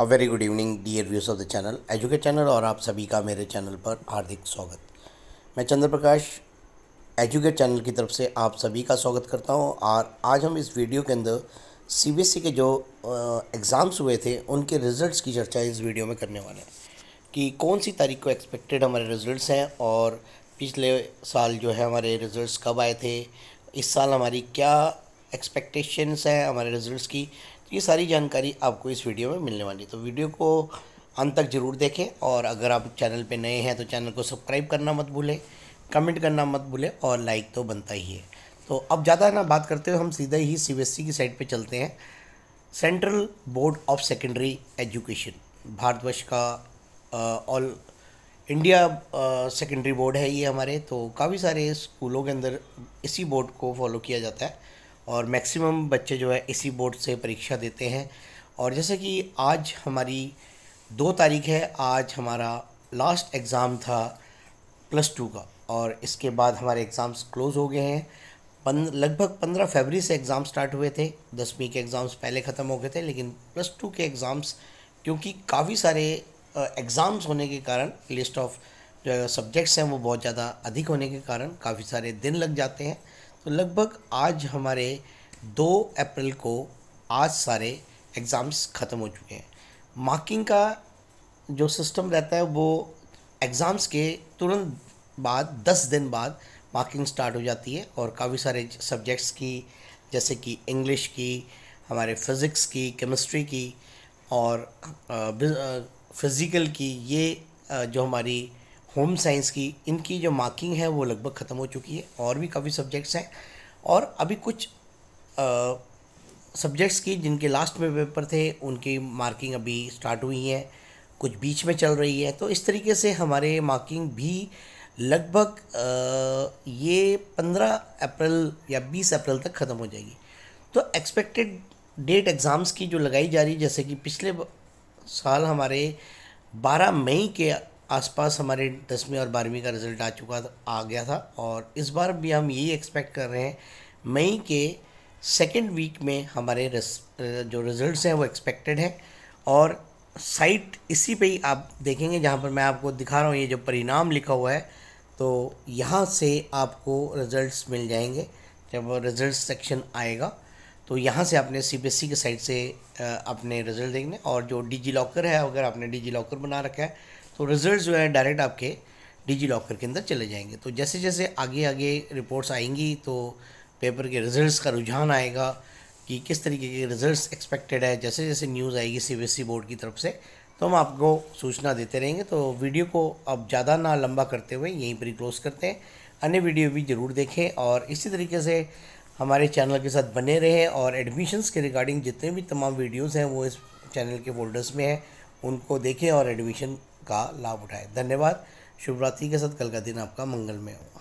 a very good evening dear views of the channel educate channel और आप सभी का मेरे चैनल पर हार्दिक स्वागत मैं चंद्र प्रकाश एजुकेट चैनल की तरफ से आप सभी का स्वागत करता हूं और आज हम इस वीडियो के अंदर सीबीएसई e के जो एग्ज़ाम्स हुए थे उनके रिज़ल्ट्स की चर्चा इस वीडियो में करने वाले हैं कि कौन सी तारीख को एक्सपेक्टेड हमारे रिज़ल्ट हैं और पिछले साल जो है हमारे रिज़ल्ट कब आए थे इस साल हमारी क्या एक्सपेक्टेशंस हैं हमारे रिजल्ट्स की तो ये सारी जानकारी आपको इस वीडियो में मिलने वाली तो वीडियो को अंत तक ज़रूर देखें और अगर आप चैनल पे नए हैं तो चैनल को सब्सक्राइब करना मत भूलें कमेंट करना मत भूलें और लाइक तो बनता ही है तो अब ज़्यादा ना बात करते हुए हम सीधा ही सी e की साइड पर चलते हैं central board of secondary education Bharatvarsh का ऑल इंडिया सेकेंडरी बोर्ड है ये हमारे तो काफ़ी सारे स्कूलों के अंदर इसी बोर्ड को फॉलो किया जाता है और मैक्सिमम बच्चे जो है इसी बोर्ड से परीक्षा देते हैं और जैसे कि आज हमारी दो तारीख है आज हमारा लास्ट एग्ज़ाम था प्लस टू का और इसके बाद हमारे एग्ज़ाम्स क्लोज़ हो गए हैं पन लगभग पंद्रह फरवरी से एग्ज़ाम स्टार्ट हुए थे दसवीं के एग्ज़ाम्स पहले ख़त्म हो गए थे लेकिन प्लस टू के एग्ज़ाम्स क्योंकि काफ़ी सारे एग्ज़ाम्स होने के कारण लिस्ट ऑफ जो सब्जेक्ट्स हैं वो बहुत ज़्यादा अधिक होने के कारण काफ़ी सारे दिन लग जाते हैं तो लगभग आज हमारे दो अप्रैल को आज सारे एग्ज़ाम्स ख़त्म हो चुके हैं मार्किंग का जो सिस्टम रहता है वो एग्ज़ाम्स के तुरंत बाद दस दिन बाद मार्किंग स्टार्ट हो जाती है और काफ़ी सारे सब्जेक्ट्स की जैसे कि इंग्लिश की हमारे फिज़िक्स की केमिस्ट्री की और फिज़िकल की ये जो हमारी होम साइंस की इनकी जो मार्किंग है वो लगभग ख़त्म हो चुकी है और भी काफ़ी सब्जेक्ट्स हैं और अभी कुछ सब्जेक्ट्स की जिनके लास्ट में पेपर थे उनकी मार्किंग अभी स्टार्ट हुई है कुछ बीच में चल रही है तो इस तरीके से हमारे मार्किंग भी लगभग ये पंद्रह अप्रैल या बीस अप्रैल तक ख़त्म हो जाएगी तो एक्सपेक्टेड डेट एग्ज़ाम्स की जो लगाई जा रही है जैसे कि पिछले साल हमारे 12 मई के आसपास हमारे दसवीं और बारहवीं का रिज़ल्ट आ चुका था आ गया था और इस बार भी हम यही एक्सपेक्ट कर रहे हैं मई के सेकेंड वीक में हमारे रस, जो रिज़ल्ट हैं वो एक्सपेक्टेड हैं और साइट इसी पे ही आप देखेंगे जहाँ पर मैं आपको दिखा रहा हूँ ये जो परिणाम लिखा हुआ है तो यहाँ से आपको रिज़ल्ट्स मिल जाएंगे जब रिज़ल्ट सेक्शन आएगा तो यहाँ से आपने सी बी एस साइट से अपने रिज़ल्ट देखने और जो डिजी लॉकर है अगर आपने डिजी लॉकर बना रखा है तो रिज़ल्ट जो है डायरेक्ट आपके डिजी लॉकर के अंदर चले जाएंगे तो जैसे जैसे आगे आगे रिपोर्ट्स आएंगी तो पेपर के रिज़ल्ट्स का रुझान आएगा कि किस तरीके के रिज़ल्ट्स एक्सपेक्टेड है जैसे जैसे न्यूज़ आएगी सीबीएसई बोर्ड e की तरफ से तो हम आपको सूचना देते रहेंगे तो वीडियो को अब ज़्यादा ना लंबा करते हुए यहीं पर ही क्लोज़ करते हैं अन्य वीडियो भी ज़रूर देखें और इसी तरीके से हमारे चैनल के साथ बने रहें और एडमिशन्स के रिगार्डिंग जितने भी तमाम वीडियोज़ हैं वो इस चैनल के फोल्डर्स में हैं उनको देखें और एडमिशन का लाभ उठाएं धन्यवाद शुभरात्रि के साथ कल का दिन आपका मंगलमय हो